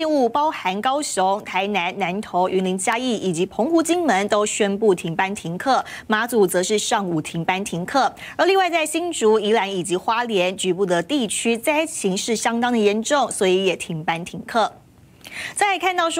业务包含高雄、台南、南投、云林、嘉义以及澎湖、金门都宣布停班停课，马祖则是上午停班停课。而另外在新竹、宜兰以及花莲局部的地区，灾情是相当的严重，所以也停班停课。再看到说。